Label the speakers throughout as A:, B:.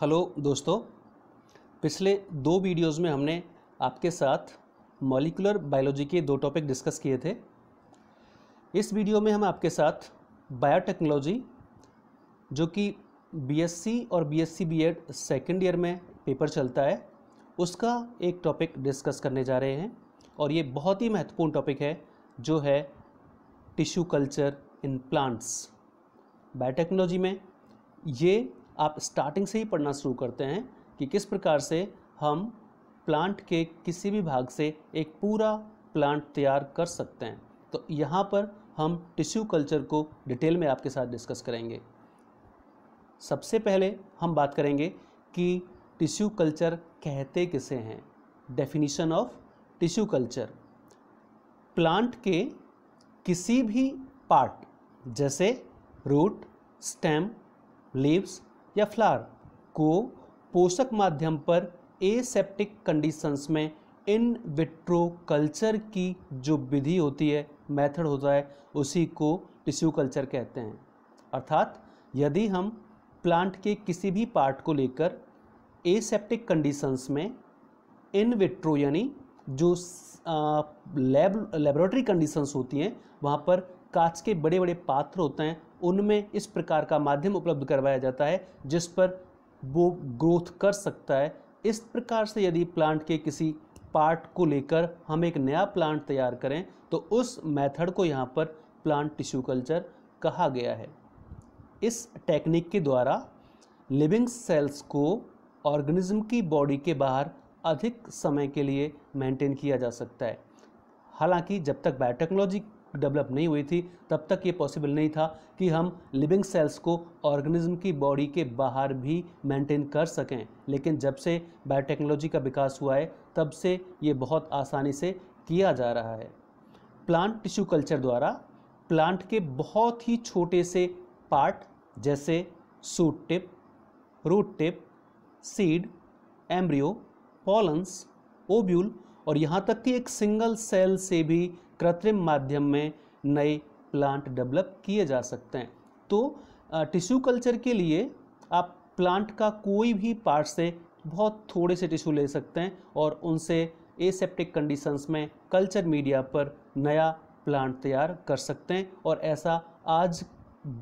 A: hello दोस्तों पिछले दो वीडियोस में हमने आपके साथ मॉलिकुलर बायोलॉजी के दो टॉपिक डिस्कस किए थे इस वीडियो में हम आपके साथ बायोटेक्नोलॉजी जो कि बीएससी और बीएससी बीएड सेकेंड ईयर में पेपर चलता है उसका एक टॉपिक डिस्कस करने जा रहे हैं और ये बहुत ही महत्वपूर्ण टॉपिक है जो है tissue culture in plants biotechnology में ये आप स्टार्टिंग से ही पढ़ना शुरू करते हैं कि किस प्रकार से हम प्लांट के किसी भी भाग से एक पूरा प्लांट तैयार कर सकते हैं तो यहाँ पर हम टिश्यू कल्चर को डिटेल में आपके साथ डिस्कस करेंगे सबसे पहले हम बात करेंगे कि टिश्यू कल्चर कहते किसे हैं definition of tissue culture plant के किसी भी पार्ट जैसे रूट स्टेम लीव्स या फ्लार को पोषक माध्यम पर एसेप्टिक कंडीशंस में इन विट्रो कल्चर की जो विधि होती है मेथड होता है उसी को टिश्यू कल्चर कहते हैं अर्थात यदि हम प्लांट के किसी भी पार्ट को लेकर एसेप्टिक कंडीशंस में इन विट्रो यानी जो लैब लेबोरेटरी कंडीशंस होती हैं वहाँ पर कांच के बड़े बड़े पात्र होते हैं उनमें इस प्रकार का माध्यम उपलब्ध करवाया जाता है जिस पर वो ग्रोथ कर सकता है इस प्रकार से यदि प्लांट के किसी पार्ट को लेकर हम एक नया प्लांट तैयार करें तो उस मेथड को यहाँ पर प्लांट टिश्यू कल्चर कहा गया है इस टेक्निक के द्वारा लिविंग सेल्स को ऑर्गेनिज्म की बॉडी के बाहर अधिक समय के लिए मेंटेन किया जा सकता है हालांकि जब तक बायोटेक्नोलॉजी डेवलप नहीं हुई थी तब तक ये पॉसिबल नहीं था कि हम लिविंग सेल्स को ऑर्गेनिज्म की बॉडी के बाहर भी मेंटेन कर सकें लेकिन जब से बायोटेक्नोलॉजी का विकास हुआ है तब से ये बहुत आसानी से किया जा रहा है प्लांट टिश्यू कल्चर द्वारा प्लांट के बहुत ही छोटे से पार्ट जैसे shoot tip root tip seed embryo pollens ovule और यहाँ तक कि एक सिंगल सेल से भी कृत्रिम माध्यम में नए प्लांट डेवलप किए जा सकते हैं तो टिश्यू कल्चर के लिए आप प्लांट का कोई भी पार्ट से बहुत थोड़े से टिश्यू ले सकते हैं और उनसे एसेप्टिक कंडीशंस में कल्चर मीडिया पर नया प्लांट तैयार कर सकते हैं और ऐसा आज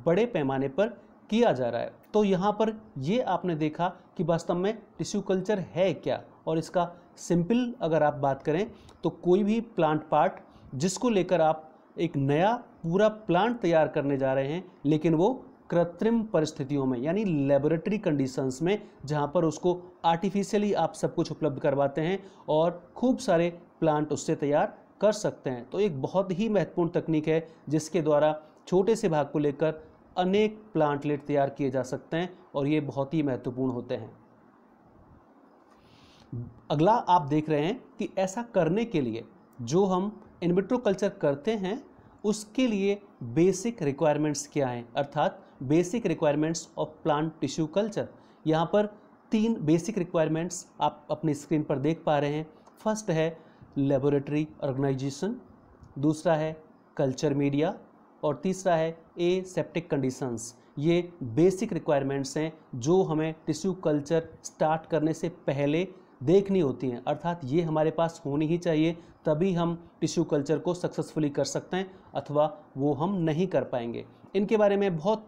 A: बड़े पैमाने पर किया जा रहा है तो यहाँ पर ये आपने देखा कि वास्तव में टिश्यू कल्चर है क्या और इसका सिंपल अगर आप बात करें तो कोई भी प्लांट पार्ट जिसको लेकर आप एक नया पूरा प्लांट तैयार करने जा रहे हैं लेकिन वो कृत्रिम परिस्थितियों में यानी लेबोरेटरी कंडीशंस में जहाँ पर उसको आर्टिफिशियली आप सब कुछ उपलब्ध करवाते हैं और खूब सारे प्लांट उससे तैयार कर सकते हैं तो एक बहुत ही महत्वपूर्ण तकनीक है जिसके द्वारा छोटे से भाग को लेकर अनेक प्लांटलेट तैयार किए जा सकते हैं और ये बहुत ही महत्वपूर्ण होते हैं अगला आप देख रहे हैं कि ऐसा करने के लिए जो हम इनविट्रो कल्चर करते हैं उसके लिए बेसिक रिक्वायरमेंट्स क्या हैं अर्थात basic requirements of plant tissue culture यहाँ पर तीन बेसिक रिक्वायरमेंट्स आप अपनी स्क्रीन पर देख पा रहे हैं फर्स्ट है लेबोरेटरी ऑर्गेनाइजेशन दूसरा है कल्चर मीडिया और तीसरा है ए सेप्टिक कंडीशंस ये बेसिक रिक्वायरमेंट्स हैं जो हमें टिश्यू कल्चर स्टार्ट करने से पहले देखनी होती हैं अर्थात ये हमारे पास होनी ही चाहिए तभी हम टिश्यू कल्चर को सक्सेसफुली कर सकते हैं अथवा वो हम नहीं कर पाएंगे इनके बारे में बहुत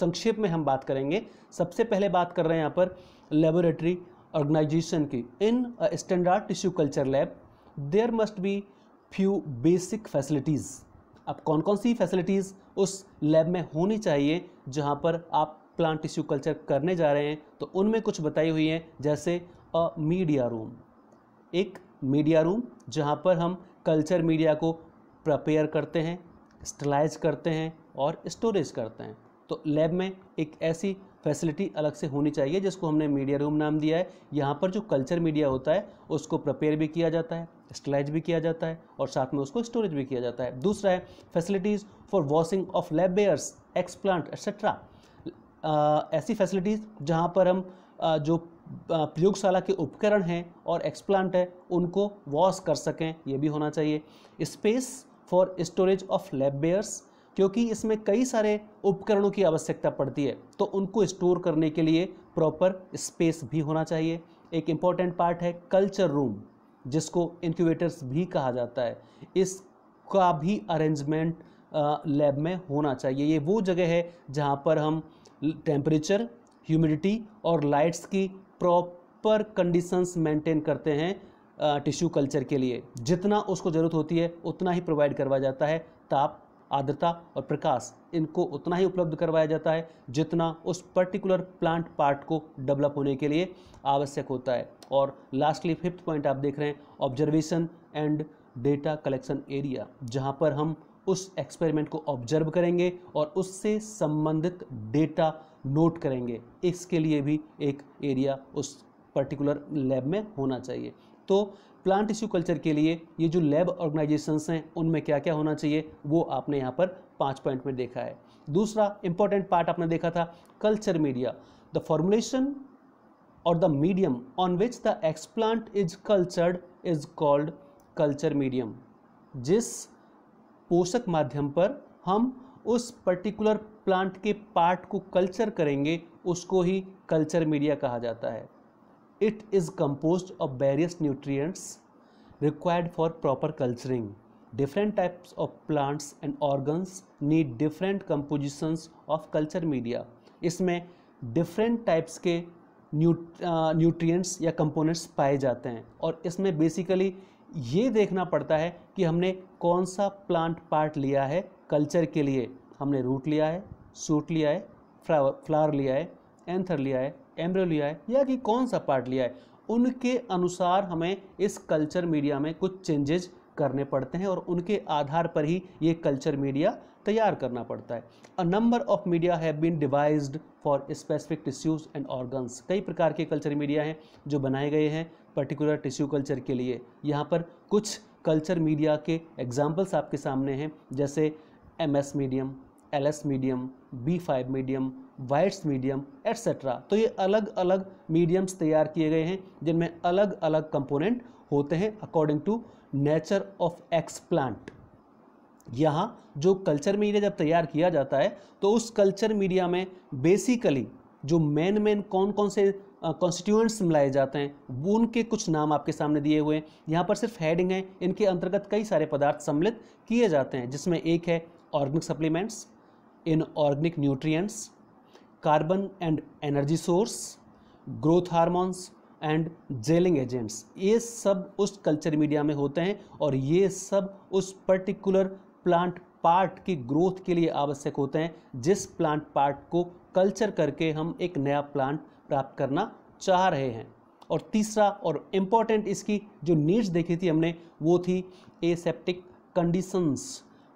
A: संक्षेप में हम बात करेंगे सबसे पहले बात कर रहे हैं यहाँ पर लेबोरेटरी ऑर्गेनाइजेशन की in standard tissue culture lab there must be few basic facilities अब कौन कौन सी फैसिलिटीज़ उस लैब में होनी चाहिए जहाँ पर आप प्लांट टिश्यू कल्चर करने जा रहे हैं तो उनमें कुछ बताई हुई हैं जैसे अ मीडिया रूम एक मीडिया रूम जहाँ पर हम कल्चर मीडिया को प्रपेयर करते हैं स्टलाइज करते हैं और स्टोरेज करते हैं तो लैब में एक ऐसी फैसिलिटी अलग से होनी चाहिए जिसको हमने मीडिया रूम नाम दिया है यहाँ पर जो कल्चर मीडिया होता है उसको प्रपेयर भी किया जाता है स्टलाइज भी किया जाता है और साथ में उसको स्टोरेज भी किया जाता है दूसरा है facilities for washing of lab wares explant etcetera ऐसी फैसिलिटीज़ जहाँ पर हम जो प्रयोगशाला के उपकरण हैं और एक्सप्लांट है उनको वॉश कर सकें ये भी होना चाहिए space for storage of lab wares क्योंकि इसमें कई सारे उपकरणों की आवश्यकता पड़ती है तो उनको स्टोर करने के लिए प्रॉपर स्पेस भी होना चाहिए एक इम्पॉर्टेंट पार्ट है कल्चर रूम जिसको इंक्यूबेटर्स भी कहा जाता है इसका भी अरेंजमेंट लैब में होना चाहिए ये वो जगह है जहाँ पर हम टेम्परेचर ह्यूमिडिटी और लाइट्स की प्रॉपर कंडीशंस मेंटेन करते हैं टिश्यू कल्चर के लिए जितना उसको ज़रूरत होती है उतना ही प्रोवाइड करवाया जाता है ताप आर्द्रता और प्रकाश इनको उतना ही उपलब्ध करवाया जाता है जितना उस पर्टिकुलर प्लांट पार्ट को डेवलप होने के लिए आवश्यक होता है और लास्टली फिफ्थ पॉइंट आप देख रहे हैं observation and data collection area जहाँ पर हम उस एक्सपेरिमेंट को ऑब्जर्व करेंगे और उससे संबंधित डेटा नोट करेंगे इसके लिए भी एक एरिया उस पर्टिकुलर लैब में होना चाहिए तो प्लांट टिश्यू कल्चर के लिए ये जो लैब ऑर्गेनाइजेशंस हैं उनमें क्या क्या होना चाहिए वो आपने यहाँ पर पाँच पॉइंट में देखा है दूसरा इंपॉर्टेंट पार्ट आपने देखा था कल्चर मीडिया द फॉर्मुलेशन और the medium on which the explant is cultured is called culture medium जिस पोषक माध्यम पर हम उस पर्टिकुलर प्लांट के पार्ट को कल्चर करेंगे उसको ही कल्चर मीडिया कहा जाता है it is compose of various nutrients required for proper culturing different types of plants and organs need different compositions of culture media इसमें डिफरेंट टाइप्स के न्यूट्रिएंट्स uh, या कंपोनेंट्स पाए जाते हैं और इसमें बेसिकली ये देखना पड़ता है कि हमने कौन सा प्लांट पार्ट लिया है कल्चर के लिए हमने रूट लिया है सूट लिया है फ्लावर लिया है एंथर लिया है एम्ब्रो लिया है या कि कौन सा पार्ट लिया है उनके अनुसार हमें इस कल्चर मीडिया में कुछ चेंजेज करने पड़ते हैं और उनके आधार पर ही ये कल्चर मीडिया तैयार करना पड़ता है a number of media have been devised for specific tissues and organs कई प्रकार के कल्चर मीडिया हैं जो बनाए गए हैं पर्टिकुलर टिश्यू कल्चर के लिए यहाँ पर कुछ कल्चर मीडिया के एग्जाम्पल्स आपके सामने हैं जैसे M S medium L S medium B five medium White's medium etcetera तो ये अलग अलग मीडियम्स तैयार किए गए हैं जिनमें अलग अलग कंपोनेंट होते हैं according to nature of explant यहाँ जो कल्चर मीडिया जब तैयार किया जाता है तो उस कल्चर मीडिया में बेसिकली जो मेन मेन कौन कौन से कॉन्स्टिट्यूएंट्स मिलाए जाते हैं वो उनके कुछ नाम आपके सामने दिए हुए हैं यहाँ पर सिर्फ हेडिंग है इनके अंतर्गत कई सारे पदार्थ सम्मिलित किए जाते हैं जिसमें एक है organic supplements organic nutrients carbon and energy source growth hormones and gelling agents ये सब उस कल्चर मीडिया में होते हैं और ये सब उस पर्टिकुलर प्लांट पार्ट की ग्रोथ के लिए आवश्यक होते हैं जिस प्लांट पार्ट को कल्चर करके हम एक नया प्लांट प्राप्त करना चाह रहे हैं और तीसरा और इम्पॉर्टेंट इसकी जो नीड्स देखी थी हमने वो थी aseptic conditions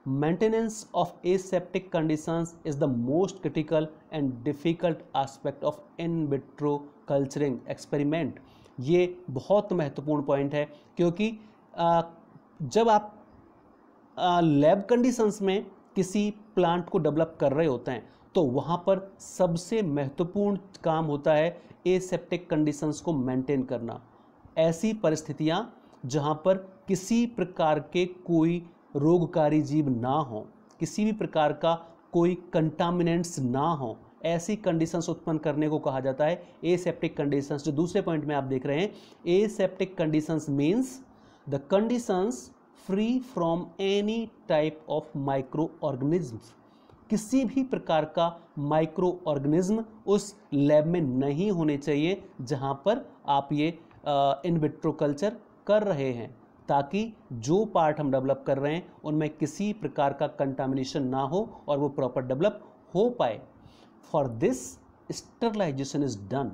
A: of aseptic conditions is the most critical and difficult aspect of in vitro culturing experiment ये बहुत महत्वपूर्ण पॉइंट है क्योंकि जब आप लैब कंडीशंस में किसी प्लांट को डेवलप कर रहे होते हैं तो वहाँ पर सबसे महत्वपूर्ण काम होता है एसेप्टिक कंडीशंस को मेंटेन करना ऐसी परिस्थितियाँ जहाँ पर किसी प्रकार के कोई रोगकारी जीव ना हो किसी भी प्रकार का कोई कंटामिनेंट्स ना हो ऐसी कंडीशंस उत्पन्न करने को कहा जाता है एसेप्टिक कंडीशंस जो दूसरे पॉइंट में आप देख रहे हैं aseptic conditions means the conditions free from any type of microorganisms किसी भी प्रकार का माइक्रो ऑर्गेनिज्म उस लैब में नहीं होने चाहिए जहाँ पर आप ये इनविट्रो कल्चर कर रहे हैं ताकि जो पार्ट हम डेवलप कर रहे हैं उनमें किसी प्रकार का कंटामिनेशन ना हो और वो प्रॉपर डेवलप हो पाए for this sterilisation is done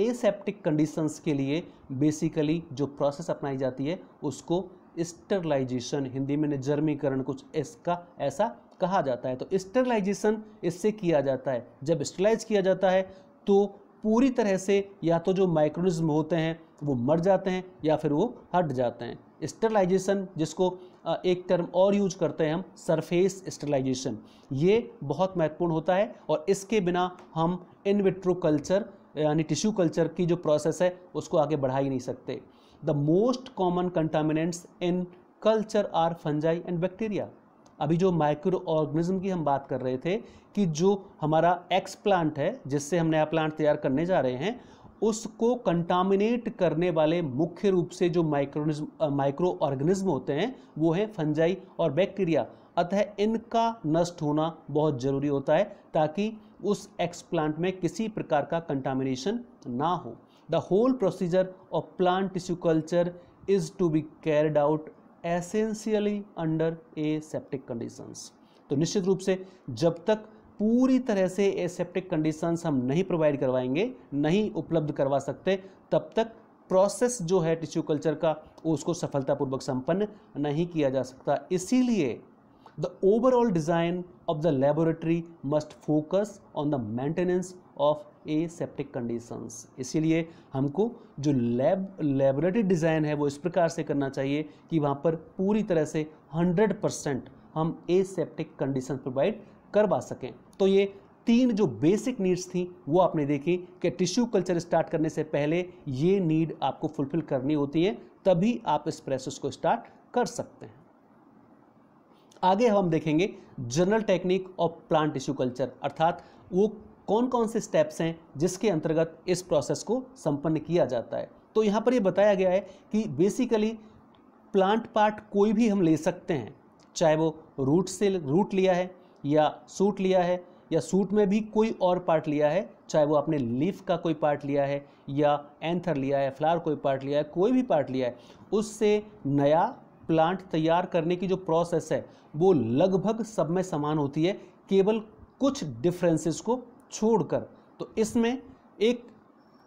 A: aseptic conditions के लिए बेसिकली जो प्रोसेस अपनाई जाती है उसको स्टरलाइजेशन हिंदी में निजर्मीकरण कुछ इसका ऐसा कहा जाता है तो स्टरलाइजेशन इससे किया जाता है जब स्टरलाइज किया जाता है तो पूरी तरह से या तो जो माइक्रोनिज्म होते हैं वो मर जाते हैं या फिर वो हट जाते हैं स्टरलाइजेशन जिसको एक टर्म और यूज करते हैं हम सरफेस स्टरलाइजेशन ये बहुत महत्वपूर्ण होता है और इसके बिना हम इनविट्रो कल्चर यानी टिश्यू कल्चर की जो प्रोसेस है उसको आगे बढ़ा ही नहीं सकते the most common contaminants in culture are fungi and bacteria अभी जो माइक्रो ऑर्गेनिज्म की हम बात कर रहे थे कि जो हमारा एक्स प्लांट है जिससे हम नया प्लांट तैयार करने जा रहे हैं उसको कंटामिनेट करने वाले मुख्य रूप से जो माइक्रोनिज्म माइक्रो ऑर्गेनिज्म होते हैं वो हैं फंजाई और बैक्टीरिया अतः इनका नष्ट होना बहुत ज़रूरी होता है ताकि उस एक्स प्लांट में किसी प्रकार का कंटामिनेशन ना हो the whole procedure of plant tissue culture is to be carried out essentially under aseptic conditions तो निश्चित रूप से जब तक पूरी तरह से एसेप्टिक कंडीशंस हम नहीं प्रोवाइड करवाएंगे नहीं उपलब्ध करवा सकते तब तक प्रोसेस जो है टिश्यू कल्चर का उसको सफलतापूर्वक संपन्न नहीं किया जा सकता इसीलिए the overall design of the laboratory must focus on the maintenance of aseptic conditions इसीलिए हमको जो लैब लेबोरेटरी डिज़ाइन है वो इस प्रकार से करना चाहिए कि वहाँ पर पूरी तरह से 100 परसेंट हम ए सेप्टिक कंडीशन प्रोवाइड करवा सकें तो ये तीन जो बेसिक नीड्स थी वो आपने देखी कि टिश्यू कल्चर स्टार्ट करने से पहले ये नीड आपको फुलफिल करनी होती है तभी आप इस प्रोसेस को स्टार्ट कर सकते हैं आगे हम देखेंगे general technique of plant tissue culture अर्थात वो कौन कौन से स्टेप्स हैं जिसके अंतर्गत इस प्रोसेस को संपन्न किया जाता है तो यहाँ पर ये यह बताया गया है कि बेसिकली प्लांट पार्ट कोई भी हम ले सकते हैं चाहे वो रूट से रूट लिया है या सूट लिया है या सूट में भी कोई और पार्ट लिया है चाहे वो आपने लीफ का कोई पार्ट लिया है या एंथर लिया है फ्लावर कोई पार्ट लिया है कोई भी पार्ट लिया है उससे नया प्लांट तैयार करने की जो प्रोसेस है वो लगभग सब में समान होती है केवल कुछ डिफरेंसेस को छोड़कर तो इसमें एक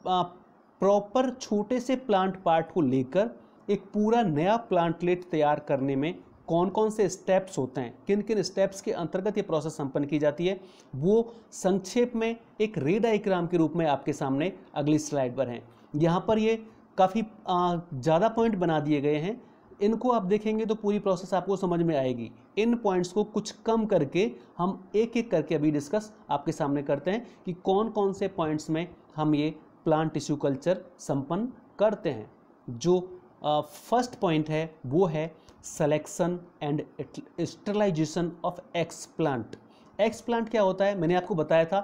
A: प्रॉपर छोटे से प्लांट पार्ट को लेकर एक पूरा नया प्लांटलेट तैयार करने में कौन कौन से स्टेप्स होते हैं किन किन स्टेप्स के अंतर्गत ये प्रोसेस संपन्न की जाती है वो संक्षेप में एक रे डाइग्राम के रूप में आपके सामने अगली स्लाइड पर हैं यहाँ पर ये काफ़ी ज़्यादा पॉइंट बना दिए गए हैं इनको आप देखेंगे तो पूरी प्रोसेस आपको समझ में आएगी इन पॉइंट्स को कुछ कम करके हम एक एक करके अभी डिस्कस आपके सामने करते हैं कि कौन कौन से पॉइंट्स में हम ये प्लांट टिश्यू कल्चर संपन्न करते हैं जो फर्स्ट पॉइंट है वो है selection and sterilisation of explant explant क्या होता है मैंने आपको बताया था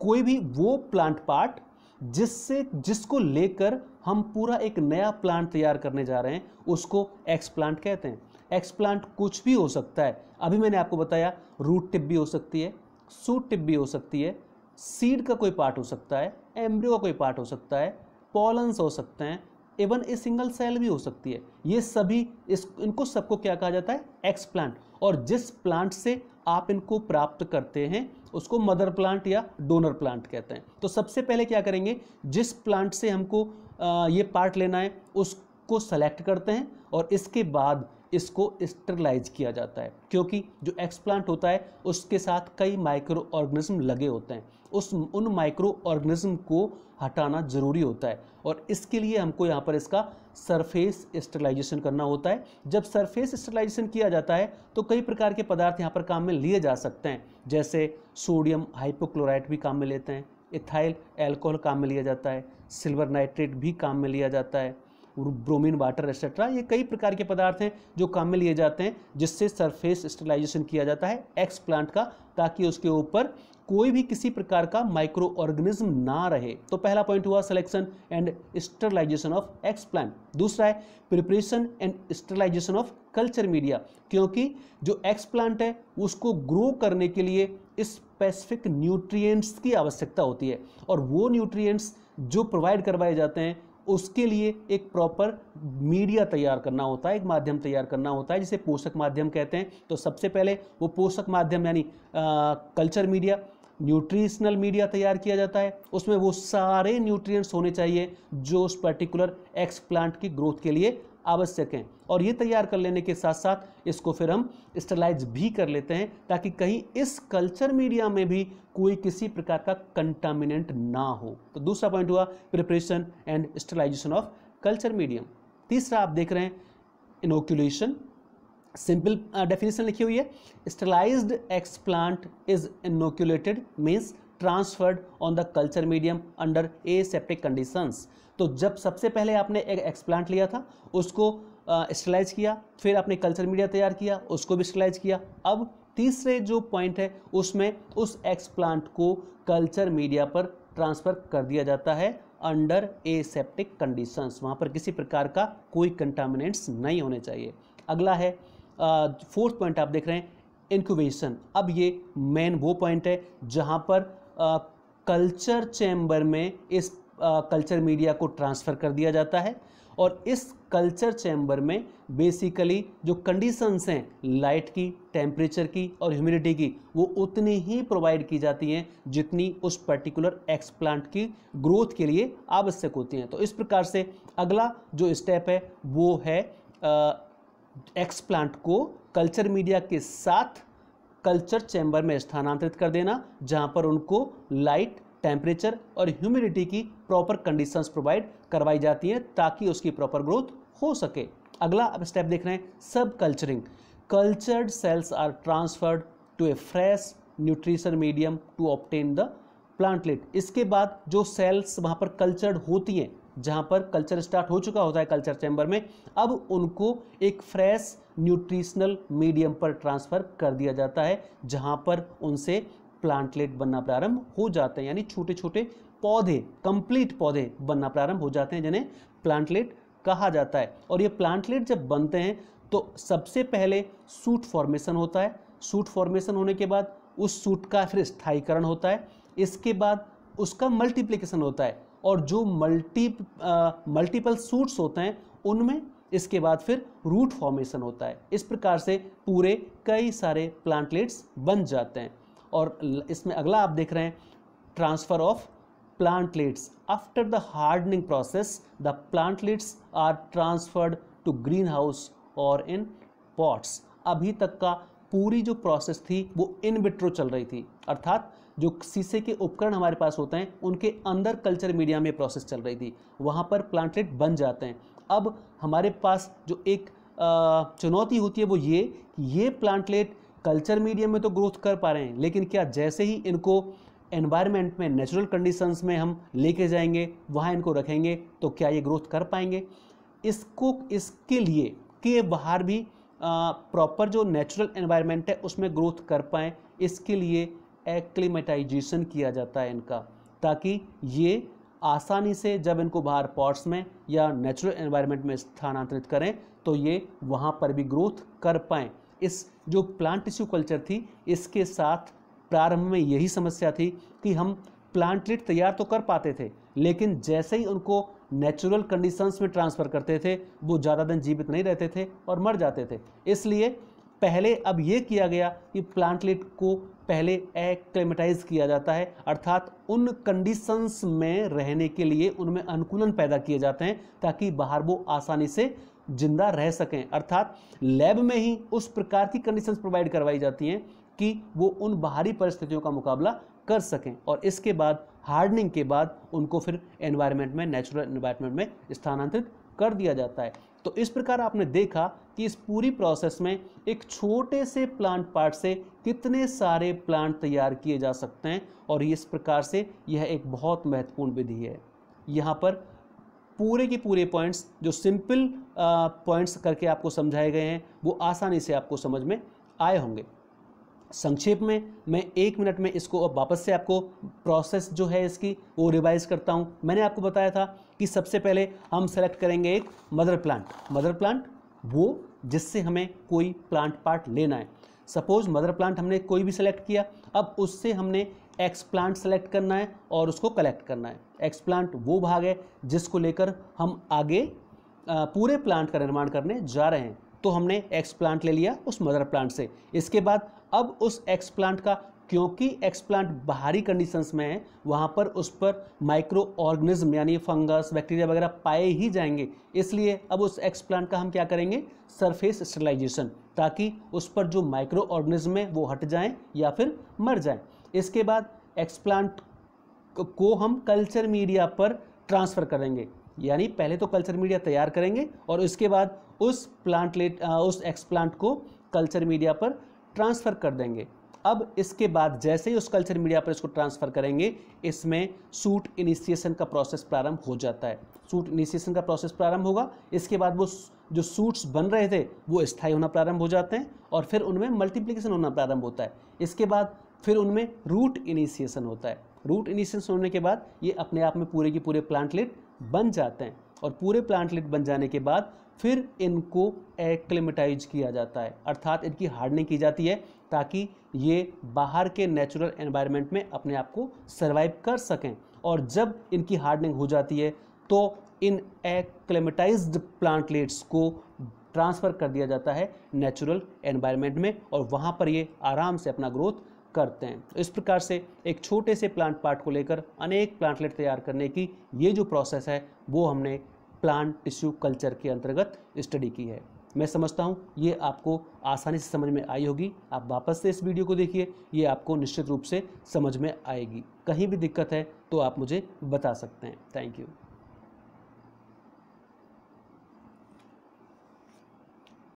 A: कोई भी वो प्लांट पार्ट जिससे जिसको लेकर हम पूरा एक नया प्लांट तैयार करने जा रहे हैं उसको एक्स प्लांट कहते हैं एक्स प्लांट कुछ भी हो सकता है अभी मैंने आपको बताया रूट टिप भी हो सकती है सूट टिप भी हो सकती है सीड का कोई पार्ट हो सकता है एम्ब्रियो का कोई पार्ट हो सकता है पॉलन्स हो सकते हैं इवन ए सिंगल सेल भी हो सकती है ये सभी इस इनको सबको क्या कहा जाता है एक्स प्लांट और जिस प्लांट से आप इनको प्राप्त करते हैं उसको मदर प्लांट या डोनर प्लांट कहते हैं तो सबसे पहले क्या करेंगे जिस प्लांट से हमको ये पार्ट लेना है उसको सेलेक्ट करते हैं और इसके बाद इसको स्टरलाइज किया जाता है क्योंकि जो एक्सप्लांट होता है उसके साथ कई माइक्रो ऑर्गेनिज्म लगे होते हैं उस उन माइक्रो ऑर्गेनिज्म को हटाना ज़रूरी होता है और इसके लिए हमको यहाँ पर इसका सरफेस स्टरलाइजेशन करना होता है जब सरफेस स्टरलाइजेशन किया जाता है तो कई प्रकार के पदार्थ यहाँ पर काम में लिए जा सकते हैं जैसे सोडियम हाइपोक्लोराइट भी काम में लेते हैं इथाइल एल्कोहल काम में लिया जाता है सिल्वर नाइट्रेट भी काम में लिया जाता है ब्रोमीन वाटर एक्सेट्रा ये कई प्रकार के पदार्थ हैं जो काम में लिए जाते हैं जिससे सरफेस स्टेलाइजेशन किया जाता है एक्स प्लांट का ताकि उसके ऊपर कोई भी किसी प्रकार का माइक्रो ऑर्गेनिज्म ना रहे तो पहला पॉइंट हुआ selection and sterilisation of explant दूसरा है preparation and sterilisation of culture media क्योंकि जो एक्स प्लांट है उसको ग्रो करने के लिए स्पेसिफिक न्यूट्रिएंट्स की आवश्यकता होती है और वो न्यूट्रिएंट्स जो प्रोवाइड करवाए जाते हैं उसके लिए एक प्रॉपर मीडिया तैयार करना होता है एक माध्यम तैयार करना होता है जिसे पोषक माध्यम कहते हैं तो सबसे पहले वो पोषक माध्यम यानी कल्चर मीडिया न्यूट्रिशनल मीडिया तैयार किया जाता है उसमें वो सारे न्यूट्रिएंट्स होने चाहिए जो उस पर्टिकुलर एक्स प्लांट की ग्रोथ के लिए आवश्यक हैं और ये तैयार कर लेने के साथ साथ इसको फिर हम स्टरलाइज भी कर लेते हैं ताकि कहीं इस कल्चर मीडिया में भी कोई किसी प्रकार का कंटामिनेंट ना हो तो दूसरा पॉइंट हुआ preparation and sterilisation of culture medium तीसरा आप देख रहे हैं इनोक्यूलेशन सिंपल डेफिनेशन लिखी हुई है sterilised explant is inoculated means transferred on the culture medium under aseptic conditions तो जब सबसे पहले आपने एक एक्सप्लांट लिया था उसको स्टलाइज किया फिर आपने कल्चर मीडिया तैयार किया उसको भी स्टलाइज किया अब तीसरे जो पॉइंट है उसमें उस एक्सप्लांट को कल्चर मीडिया पर ट्रांसफ़र कर दिया जाता है अंडर ए सेप्टिक कंडीशंस वहाँ पर किसी प्रकार का कोई कंटामिनेंट्स नहीं होने चाहिए अगला है फोर्थ पॉइंट आप देख रहे हैं इनक्यूबेशन अब ये मेन वो पॉइंट है जहाँ पर कल्चर चैम्बर में इस कल्चर मीडिया को ट्रांसफ़र कर दिया जाता है और इस कल्चर चैम्बर में बेसिकली जो कंडीशंस हैं लाइट की टेम्परेचर की और ह्यूमिडिटी की वो उतनी ही प्रोवाइड की जाती हैं जितनी उस पर्टिकुलर एक्स प्लांट की ग्रोथ के लिए आवश्यक होती हैं तो इस प्रकार से अगला जो स्टेप है वो है एक्स प्लांट को कल्चर मीडिया के साथ कल्चर चैम्बर में स्थानांतरित कर देना जहाँ पर उनको लाइट टेम्परेचर और ह्यूमिडिटी की प्रॉपर कंडीशंस प्रोवाइड करवाई जाती हैं ताकि उसकी प्रॉपर ग्रोथ हो सके अगला आप स्टेप देख रहे हैं subculturing cultured cells are transferred to a fresh nutrition medium to obtain the plantlet इसके बाद जो सेल्स वहाँ पर कल्चर्ड होती हैं जहाँ पर कल्चर स्टार्ट हो चुका होता है कल्चर चैम्बर में अब उनको एक फ्रेश न्यूट्रिशनल मीडियम पर ट्रांसफ़र कर दिया जाता है जहाँ पर उनसे प्लांटलेट बनना प्रारंभ हो जाते हैं यानी छोटे छोटे पौधे कंप्लीट पौधे बनना प्रारंभ हो जाते हैं जिन्हें प्लांटलेट कहा जाता है और ये प्लांटलेट जब बनते हैं तो सबसे पहले सूट फॉर्मेशन होता है सूट फॉर्मेशन होने के बाद उस सूट का फिर स्थायीकरण होता है इसके बाद उसका मल्टीप्लिकेशन होता है और जो मल्टी मल्टीपल सूट्स होते हैं उनमें इसके बाद फिर रूट फॉर्मेशन होता है इस प्रकार से पूरे कई सारे प्लांटलेट्स बन जाते हैं और इसमें अगला आप देख रहे हैं transfer of plantlets after the hardening process the plantlets are transferred to greenhouse और इन पॉट्स अभी तक का पूरी जो प्रोसेस थी वो इन विट्रो चल रही थी अर्थात जो शीशे के उपकरण हमारे पास होते हैं उनके अंदर कल्चर मीडिया में प्रोसेस चल रही थी वहाँ पर प्लांटलेट बन जाते हैं अब हमारे पास जो एक चुनौती होती है वो ये कि ये प्लांटलेट कल्चर मीडियम में तो ग्रोथ कर पा रहे हैं लेकिन क्या जैसे ही इनको एनवायरनमेंट में नेचुरल कंडीशंस में हम लेके जाएंगे वहाँ इनको रखेंगे तो क्या ये ग्रोथ कर पाएंगे इसको इसके लिए के बाहर भी प्रॉपर जो नेचुरल एनवायरनमेंट है उसमें ग्रोथ कर पाएँ इसके लिए एक्लिमेटाइजेशन किया जाता है इनका ताकि ये आसानी से जब इनको बाहर पॉट्स में या नेचुरल एनवायरनमेंट में स्थानांतरित करें तो ये वहाँ पर भी ग्रोथ कर पाएँ इस जो प्लांट टिश्यू कल्चर थी इसके साथ प्रारंभ में यही समस्या थी कि हम प्लांटलेट तैयार तो कर पाते थे लेकिन जैसे ही उनको नेचुरल कंडीशंस में ट्रांसफ़र करते थे वो ज़्यादा दिन जीवित नहीं रहते थे और मर जाते थे इसलिए पहले अब ये किया गया कि प्लांटलेट को पहले एक्लेमेटाइज किया जाता है अर्थात उन कंडीशंस में रहने के लिए उनमें अनुकूलन पैदा किए जाते हैं ताकि बाहर वो आसानी से जिंदा रह सकें अर्थात लैब में ही उस प्रकार की कंडीशंस प्रोवाइड करवाई जाती हैं कि वो उन बाहरी परिस्थितियों का मुकाबला कर सकें और इसके बाद हार्डनिंग के बाद उनको फिर एनवायरनमेंट में नेचुरल एनवायरनमेंट में स्थानांतरित कर दिया जाता है तो इस प्रकार आपने देखा कि इस पूरी प्रोसेस में एक छोटे से प्लांट पार्ट से कितने सारे प्लांट तैयार किए जा सकते हैं और इस प्रकार से यह एक बहुत महत्वपूर्ण विधि है यहाँ पर पूरे के पूरे पॉइंट्स जो सिंपल पॉइंट्स करके आपको समझाए गए हैं वो आसानी से आपको समझ में आए होंगे संक्षेप में मैं एक मिनट में इसको अब वापस से आपको प्रोसेस जो है इसकी वो रिवाइज करता हूँ मैंने आपको बताया था कि सबसे पहले हम सेलेक्ट करेंगे एक मदर प्लांट मदर प्लांट वो जिससे हमें कोई प्लांट पार्ट लेना है सपोज मदर प्लांट हमने कोई भी सिलेक्ट किया अब उससे हमने एक्स प्लांट सेलेक्ट करना है और उसको कलेक्ट करना है एक्स प्लांट वो भाग है जिसको लेकर हम आगे पूरे प्लांट का निर्माण करने जा रहे हैं तो हमने एक्स प्लांट ले लिया उस मदर प्लांट से इसके बाद अब उस एक्सप्लांट का क्योंकि एक्सप्लांट बाहरी कंडीशंस में है वहाँ पर उस पर माइक्रो ऑर्गेनिज्म यानी फंगस बैक्टीरिया वगैरह पाए ही जाएंगे इसलिए अब उस एक्सप्लांट का हम क्या करेंगे सरफेस स्टेलाइजेशन ताकि उस पर जो माइक्रो ऑर्गेनिज्म है वो हट जाएं या फिर मर जाएं इसके बाद एक्सप्लांट को हम कल्चर मीडिया पर ट्रांसफ़र करेंगे यानी पहले तो कल्चर मीडिया तैयार करेंगे और उसके बाद उस प्लांटलेट उस एक्सप्लांट को कल्चर मीडिया पर ट्रांसफ़र कर देंगे अब इसके बाद जैसे ही उस कल्चर मीडिया पर इसको ट्रांसफ़र करेंगे इसमें सूट इनिशिएशन का प्रोसेस प्रारंभ हो जाता है सूट इनिशिएशन का प्रोसेस प्रारंभ होगा इसके बाद वो जो सूट्स बन रहे थे वो स्थायी होना प्रारंभ हो जाते हैं और फिर उनमें मल्टीप्लिकेशन होना प्रारंभ होता है इसके बाद फिर उनमें रूट इनिशिएशन होता है रूट इनिशिएशन होने के बाद ये अपने आप में पूरे के पूरे प्लांटलेट बन जाते हैं और पूरे प्लांटलेट बन जाने के बाद फिर इनको एक्लेमेटाइज किया जाता है अर्थात इनकी हार्डनिंग की जाती है ताकि ये बाहर के नेचुरल एनवायरनमेंट में अपने आप को सर्वाइव कर सकें और जब इनकी हार्डनिंग हो जाती है तो इन एक्लेमेटाइज्ड प्लांटलेट्स को ट्रांसफ़र कर दिया जाता है नेचुरल एनवायरनमेंट में और वहाँ पर ये आराम से अपना ग्रोथ करते हैं तो इस प्रकार से एक छोटे से प्लांट पार्ट को लेकर अनेक प्लांटलेट तैयार करने की ये जो प्रोसेस है वो हमने प्लांट टिश्यू कल्चर के अंतर्गत स्टडी की है मैं समझता हूँ ये आपको आसानी से समझ में आई होगी आप वापस से इस वीडियो को देखिए ये आपको निश्चित रूप से समझ में आएगी कहीं भी दिक्कत है तो आप मुझे बता सकते हैं थैंक यू